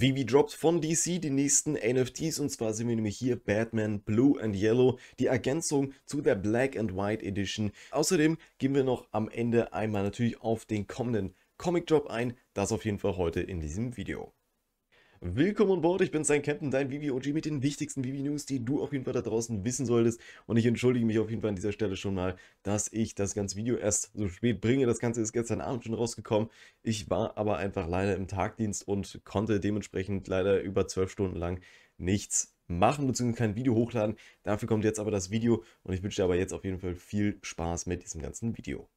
Vivi droppt von DC die nächsten NFTs und zwar sind wir nämlich hier Batman Blue and Yellow, die Ergänzung zu der Black and White Edition. Außerdem gehen wir noch am Ende einmal natürlich auf den kommenden Comic Drop ein, das auf jeden Fall heute in diesem Video. Willkommen an Bord, ich bin sein Captain, dein Vivi OG mit den wichtigsten Vivi News, die du auf jeden Fall da draußen wissen solltest. Und ich entschuldige mich auf jeden Fall an dieser Stelle schon mal, dass ich das ganze Video erst so spät bringe. Das Ganze ist gestern Abend schon rausgekommen. Ich war aber einfach leider im Tagdienst und konnte dementsprechend leider über zwölf Stunden lang nichts machen bzw. kein Video hochladen. Dafür kommt jetzt aber das Video und ich wünsche dir aber jetzt auf jeden Fall viel Spaß mit diesem ganzen Video.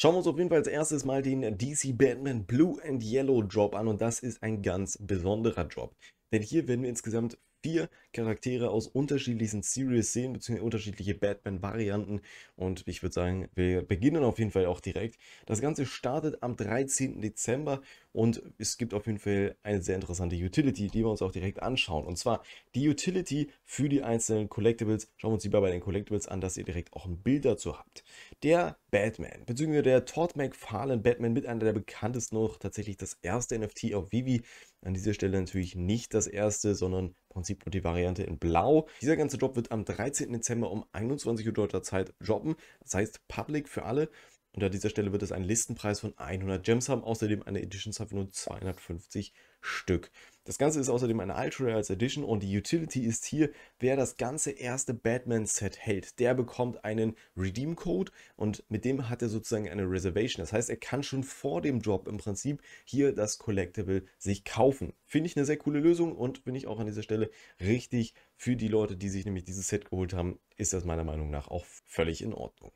Schauen wir uns auf jeden Fall als erstes mal den DC Batman Blue and Yellow Drop an und das ist ein ganz besonderer Drop. Denn hier werden wir insgesamt vier Charaktere aus unterschiedlichen Series sehen, beziehungsweise unterschiedliche Batman-Varianten. Und ich würde sagen, wir beginnen auf jeden Fall auch direkt. Das Ganze startet am 13. Dezember und es gibt auf jeden Fall eine sehr interessante Utility, die wir uns auch direkt anschauen. Und zwar die Utility für die einzelnen Collectibles. Schauen wir uns lieber bei den Collectibles an, dass ihr direkt auch ein Bild dazu habt. Der Batman. Beziehungsweise der Todd McFarlane Batman mit einer der bekanntesten noch tatsächlich das erste NFT auf Vivi. An dieser Stelle natürlich nicht das erste, sondern im Prinzip nur die Variante in Blau. Dieser ganze Job wird am 13. Dezember um 21 Uhr deutscher Zeit droppen. Das heißt Public für alle. Und an dieser Stelle wird es einen Listenpreis von 100 Gems haben, außerdem eine Edition von nur 250 Stück. Das Ganze ist außerdem eine Ultra als Edition und die Utility ist hier, wer das ganze erste Batman-Set hält, der bekommt einen Redeem-Code und mit dem hat er sozusagen eine Reservation. Das heißt, er kann schon vor dem Drop im Prinzip hier das Collectible sich kaufen. Finde ich eine sehr coole Lösung und bin ich auch an dieser Stelle richtig für die Leute, die sich nämlich dieses Set geholt haben, ist das meiner Meinung nach auch völlig in Ordnung.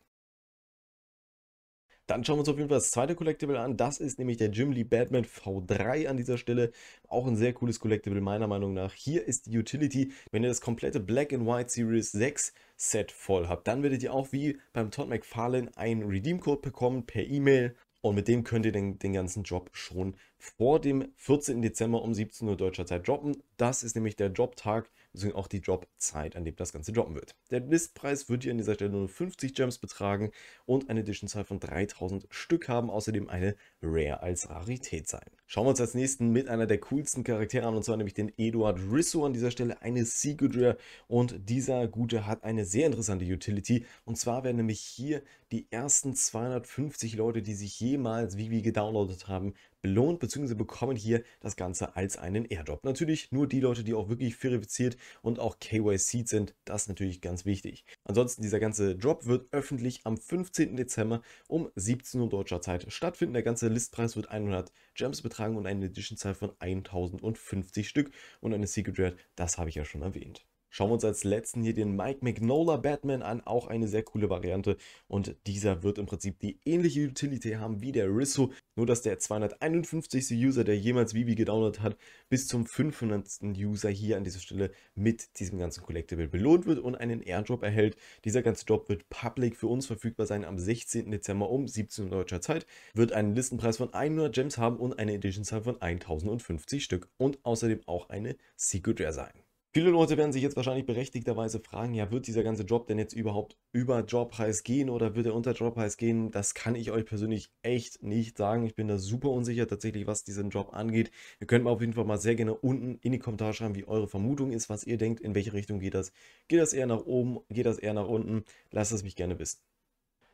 Dann schauen wir uns auf jeden Fall das zweite Collectible an. Das ist nämlich der Jim Lee Batman V3 an dieser Stelle. Auch ein sehr cooles Collectible meiner Meinung nach. Hier ist die Utility. Wenn ihr das komplette Black and White Series 6 Set voll habt, dann werdet ihr auch wie beim Todd McFarlane einen Redeem-Code bekommen per E-Mail. Und mit dem könnt ihr den, den ganzen Job schon vor dem 14. Dezember um 17 Uhr deutscher Zeit droppen. Das ist nämlich der Jobtag, bzw. auch die Jobzeit, an dem das Ganze droppen wird. Der Listpreis wird hier an dieser Stelle nur 50 Gems betragen und eine Editionzahl von 3000 Stück haben, außerdem eine Rare als Rarität sein. Schauen wir uns als nächsten mit einer der coolsten Charaktere an, und zwar nämlich den Eduard Risso an dieser Stelle, eine Secret Rare und dieser Gute hat eine sehr interessante Utility und zwar werden nämlich hier die ersten 250 Leute, die sich jemals Vivi gedownloadet haben, belohnt, beziehungsweise bekommen hier das Ganze als einen Airdrop. Natürlich nur die Leute, die auch wirklich verifiziert und auch KYC sind, das ist natürlich ganz wichtig. Ansonsten, dieser ganze Drop wird öffentlich am 15. Dezember um 17 Uhr deutscher Zeit stattfinden. Der ganze Listpreis wird 100 Gems betragen und eine Editionzahl von 1050 Stück und eine Secret Rare, das habe ich ja schon erwähnt. Schauen wir uns als letzten hier den Mike Magnola Batman an, auch eine sehr coole Variante und dieser wird im Prinzip die ähnliche Utility haben wie der Risso, nur dass der 251. User, der jemals Vivi gedownloadet hat, bis zum 500. User hier an dieser Stelle mit diesem ganzen Collectible belohnt wird und einen Airdrop erhält. Dieser ganze Drop wird public für uns verfügbar sein am 16. Dezember um 17 Uhr deutscher Zeit, wird einen Listenpreis von 100 Gems haben und eine Edition Zahl von 1050 Stück und außerdem auch eine Secret Rare sein. Viele Leute werden sich jetzt wahrscheinlich berechtigterweise fragen, ja, wird dieser ganze Job denn jetzt überhaupt über Jobpreis gehen oder wird er unter Jobpreis gehen? Das kann ich euch persönlich echt nicht sagen. Ich bin da super unsicher tatsächlich, was diesen Job angeht. Ihr könnt mir auf jeden Fall mal sehr gerne unten in die Kommentare schreiben, wie eure Vermutung ist, was ihr denkt, in welche Richtung geht das. Geht das eher nach oben, geht das eher nach unten? Lasst es mich gerne wissen.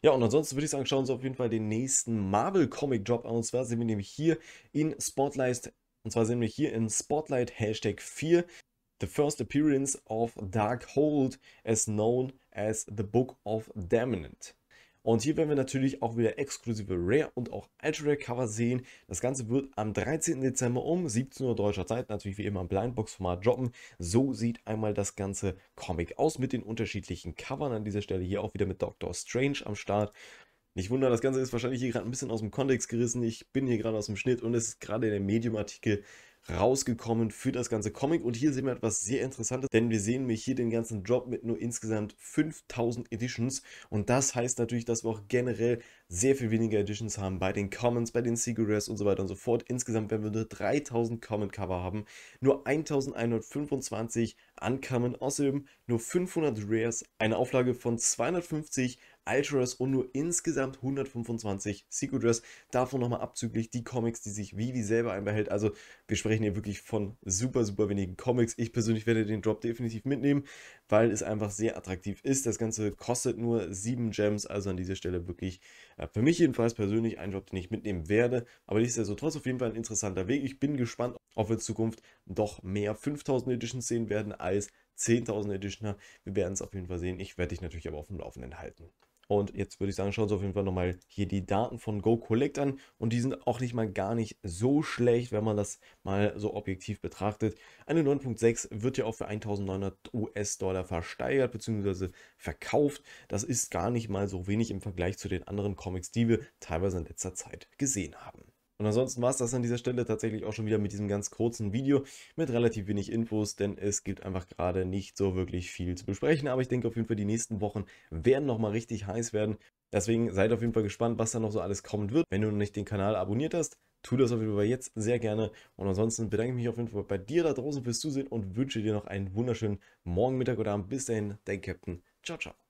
Ja, und ansonsten würde ich sagen, schauen Sie auf jeden Fall den nächsten Marvel-Comic-Job an. Und zwar sind wir nämlich hier in Spotlight und zwar sind wir hier in Spotlight Hashtag 4. The first appearance of Dark Hold as known as the Book of Damnant. Und hier werden wir natürlich auch wieder exklusive Rare und auch Ultra Rare Cover sehen. Das Ganze wird am 13. Dezember um 17 Uhr deutscher Zeit natürlich wie immer im Blindbox-Format droppen. So sieht einmal das ganze Comic aus mit den unterschiedlichen Covern. An dieser Stelle hier auch wieder mit Doctor Strange am Start. Nicht wundern, das Ganze ist wahrscheinlich hier gerade ein bisschen aus dem Kontext gerissen. Ich bin hier gerade aus dem Schnitt und es ist gerade der Medium-Artikel rausgekommen für das ganze Comic. Und hier sehen wir etwas sehr Interessantes, denn wir sehen mich hier den ganzen Drop mit nur insgesamt 5000 Editions. Und das heißt natürlich, dass wir auch generell sehr viel weniger Editions haben bei den Commons, bei den Secret Rares und so weiter und so fort. Insgesamt werden wir nur 3000 Common Cover haben, nur 1125 Uncommon, außerdem nur 500 Rares, eine Auflage von 250 Ultras und nur insgesamt 125 Secret Davon nochmal abzüglich die Comics, die sich Vivi selber einbehält. Also wir sprechen hier wirklich von super, super wenigen Comics. Ich persönlich werde den Drop definitiv mitnehmen, weil es einfach sehr attraktiv ist. Das Ganze kostet nur 7 Gems, also an dieser Stelle wirklich äh, für mich jedenfalls persönlich ein Drop, den ich mitnehmen werde. Aber nichtsdestotrotz auf jeden Fall ein interessanter Weg. Ich bin gespannt, ob wir in Zukunft doch mehr 5000 Editions sehen werden als 10.000 Editioner. Wir werden es auf jeden Fall sehen. Ich werde dich natürlich aber auf dem Laufenden halten. Und jetzt würde ich sagen, schauen uns auf jeden Fall nochmal hier die Daten von Go Collect an. Und die sind auch nicht mal gar nicht so schlecht, wenn man das mal so objektiv betrachtet. Eine 9.6 wird ja auch für 1900 US-Dollar versteigert bzw. verkauft. Das ist gar nicht mal so wenig im Vergleich zu den anderen Comics, die wir teilweise in letzter Zeit gesehen haben. Und ansonsten war es das an dieser Stelle tatsächlich auch schon wieder mit diesem ganz kurzen Video mit relativ wenig Infos, denn es gibt einfach gerade nicht so wirklich viel zu besprechen. Aber ich denke auf jeden Fall, die nächsten Wochen werden nochmal richtig heiß werden. Deswegen seid auf jeden Fall gespannt, was da noch so alles kommen wird. Wenn du noch nicht den Kanal abonniert hast, tu das auf jeden Fall jetzt sehr gerne. Und ansonsten bedanke ich mich auf jeden Fall bei dir da draußen fürs Zusehen und wünsche dir noch einen wunderschönen Morgen, Mittag oder Abend. Bis dahin, dein Captain. Ciao, ciao.